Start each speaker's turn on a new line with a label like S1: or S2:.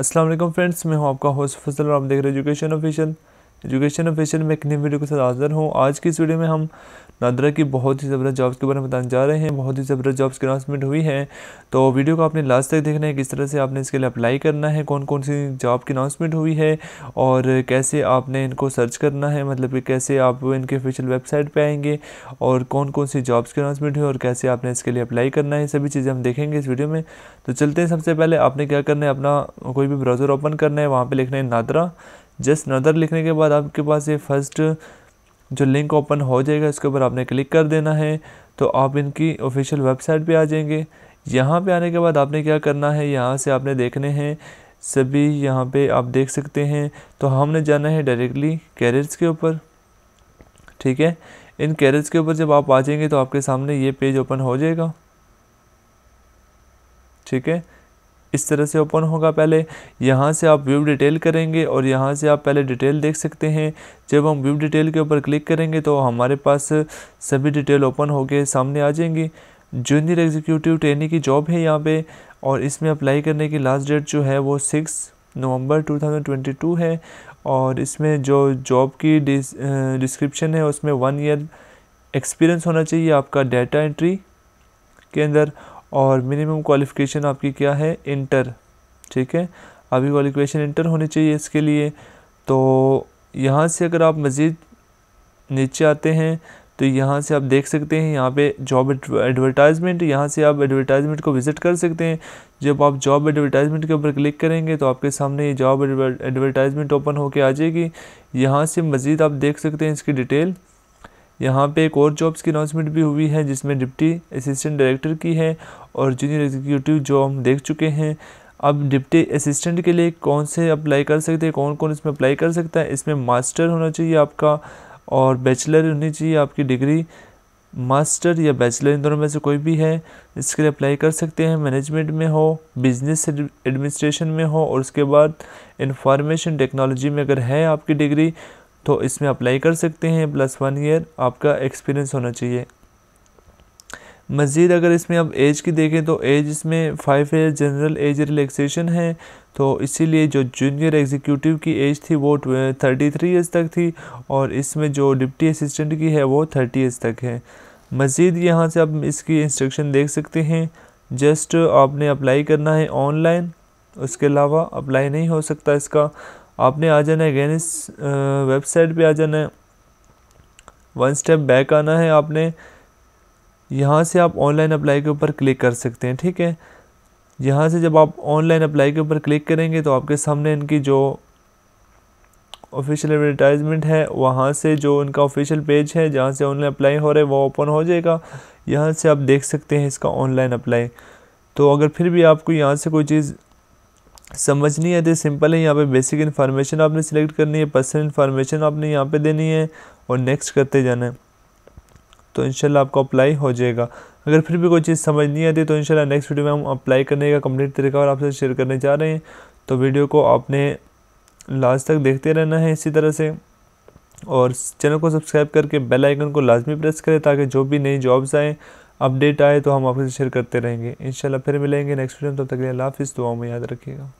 S1: Aslam friends मैं हूं आपका होस्ट फजल और आप देख रहे हैं एजुकेशन ऑफिशियल एजुकेशन ऑफिशियल में एक नई वीडियो के साथ हाजिर हूं आज की इस वीडियो में हम नादरा की बहुत ही ज़बरदस्त जॉब्स के बारे में बताने जा रहे हैं बहुत ही ज़बरदस्त जॉब्स की अनाउंसमेंट हुई है तो वीडियो को आपने लास्ट तक देखना है किस तरह से आपने इसके लिए अप्लाई करना है कौन कौन सी जॉब की अनाउंसमेंट हुई है और कैसे आपने इनको सर्च करना है मतलब कि कैसे आप इनके ऑफिशियल वेबसाइट पर आएंगे और कौन कौन सी जॉब्स की अनाउंसमेंट हुई और कैसे आपने इसके लिए अप्लाई करना है सभी चीज़ें हम देखेंगे इस वीडियो में तो चलते हैं सबसे पहले आपने क्या करना है अपना कोई भी ब्राउज़र ओपन करना है वहाँ पर लिखना है नादरा जस्ट नदर लिखने के बाद आपके पास ये फर्स्ट जो लिंक ओपन हो जाएगा इसके ऊपर आपने क्लिक कर देना है तो आप इनकी ऑफिशियल वेबसाइट पे आ जाएंगे यहाँ पे आने के बाद आपने क्या करना है यहाँ से आपने देखने हैं सभी यहाँ पे आप देख सकते हैं तो हमने जाना है डायरेक्टली कैरेट्स के ऊपर ठीक है इन कैरेट्स के ऊपर जब आप आ जाएंगे तो आपके सामने ये पेज ओपन हो जाएगा ठीक है इस तरह से ओपन होगा पहले यहाँ से आप व्यू डिटेल करेंगे और यहाँ से आप पहले डिटेल देख सकते हैं जब हम व्यू डिटेल के ऊपर क्लिक करेंगे तो हमारे पास सभी डिटेल ओपन होकर सामने आ जाएंगी जूनियर एग्जीक्यूटिव ट्रेनिंग की जॉब है यहाँ पे और इसमें अप्लाई करने की लास्ट डेट जो है वो सिक्स नवंबर 2022 है और इसमें जो जॉब की डिस्क्रिप्शन है उसमें वन ईयर एक्सपीरियंस होना चाहिए आपका डाटा एंट्री के अंदर और मिनिमम क्वालिफिकेशन आपकी क्या है इंटर ठीक है अभी क्वालिफिकेशन इंटर होनी चाहिए इसके लिए तो यहाँ से अगर आप मज़ीद नीचे आते हैं तो यहाँ से आप देख सकते हैं यहाँ पे जॉब एडवर्टाइजमेंट यहाँ से आप एडवर्टाइजमेंट को विज़िट कर सकते हैं जब आप जॉब एडवर्टाइजमेंट के ऊपर क्लिक करेंगे तो आपके सामने ये जॉब एडवर्टाइजमेंट ओपन होकर आ जाएगी यहाँ से मज़ीद आप देख सकते हैं इसकी डिटेल यहाँ पे एक और जॉब्स की अनाउंसमेंट भी हुई है जिसमें डिप्टी असिस्टेंट डायरेक्टर की है और जूनियर एग्जीक्यूटिव जो हम देख चुके हैं अब डिप्टी असिस्टेंट के लिए कौन से अप्लाई कर सकते हैं कौन कौन इसमें अप्लाई कर सकता है इसमें मास्टर होना चाहिए आपका और बैचलर होनी चाहिए आपकी डिग्री मास्टर या बैचलर इन दोनों में से कोई भी है इसके लिए अप्लाई कर सकते हैं मैनेजमेंट में हो बिजनेस एडमिनिस्ट्रेशन में हो और उसके बाद इंफॉर्मेशन टेक्नोलॉजी में अगर है आपकी डिग्री तो इसमें अप्लाई कर सकते हैं प्लस वन ईयर आपका एक्सपीरियंस होना चाहिए मज़ीद अगर इसमें आप एज की देखें तो एज इसमें five year general age relaxation है तो इसीलिए जो जूनियर एग्जीक्यूटिव की एज थी वो थर्टी थ्री ईयर्स तक थी और इसमें जो डिप्टी असिस्टेंट की है वो थर्टी ईयर्स तक है मज़ीद यहाँ से आप इसकी इंस्ट्रक्शन देख सकते हैं जस्ट आपने अप्लाई करना है ऑनलाइन उसके अलावा अप्लाई नहीं हो सकता इसका आपने आ जाना है अगेन वेबसाइट पे आ जाना है वन स्टेप बैक आना है आपने यहाँ से आप ऑनलाइन अप्लाई के ऊपर क्लिक कर सकते हैं ठीक है यहाँ से जब आप ऑनलाइन अप्लाई के ऊपर क्लिक करेंगे तो आपके सामने इनकी जो ऑफिशियल एडवर्टाइजमेंट है वहाँ से जो इनका ऑफिशियल पेज है जहाँ से ऑनलाइन अप्लाई हो रहा है वो ओपन हो जाएगा यहाँ से आप देख सकते हैं इसका ऑनलाइन अप्लाई तो अगर फिर भी आपको यहाँ से कोई चीज़ समझनी है तो सिंपल है यहाँ पे बेसिक इन्फॉर्मेशन आपने सिलेक्ट करनी है पर्सनल इन्फॉर्मेशन आपने यहाँ पे देनी है और नेक्स्ट करते जाना है तो इनशाला आपका अप्लाई हो जाएगा अगर फिर भी कोई चीज़ समझ नहीं आती तो इनशाला नेक्स्ट वीडियो में हम अप्लाई करने का कंप्लीट तरीका और आपसे शेयर करने जा रहे हैं तो वीडियो को आपने लास्ट तक देखते रहना है इसी तरह से और चैनल को सब्सक्राइब करके बेल आइकन को लाजमी प्रेस करें ताकि जो भी नई जॉब्स आएँ अपडेट आए तो हम आपसे शेयर करते रहेंगे इंशाल्लाह फिर मिलेंगे नेक्स्ट वीडियो में तब तक के लिए हाफिज़ दुआओं में याद रखिएगा